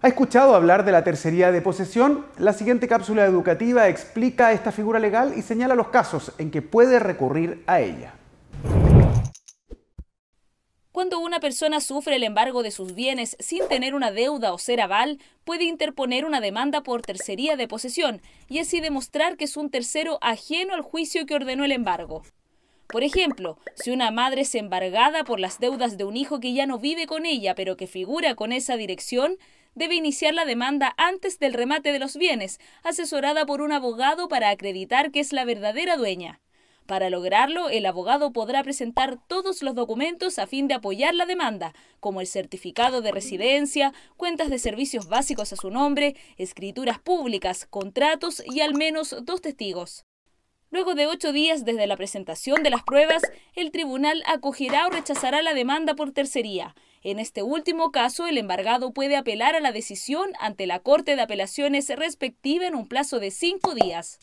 ¿Ha escuchado hablar de la tercería de posesión? La siguiente cápsula educativa explica esta figura legal y señala los casos en que puede recurrir a ella. Cuando una persona sufre el embargo de sus bienes sin tener una deuda o ser aval, puede interponer una demanda por tercería de posesión y así demostrar que es un tercero ajeno al juicio que ordenó el embargo. Por ejemplo, si una madre es embargada por las deudas de un hijo que ya no vive con ella, pero que figura con esa dirección, debe iniciar la demanda antes del remate de los bienes, asesorada por un abogado para acreditar que es la verdadera dueña. Para lograrlo, el abogado podrá presentar todos los documentos a fin de apoyar la demanda, como el certificado de residencia, cuentas de servicios básicos a su nombre, escrituras públicas, contratos y al menos dos testigos. Luego de ocho días desde la presentación de las pruebas, el tribunal acogerá o rechazará la demanda por tercería. En este último caso, el embargado puede apelar a la decisión ante la Corte de Apelaciones respectiva en un plazo de cinco días.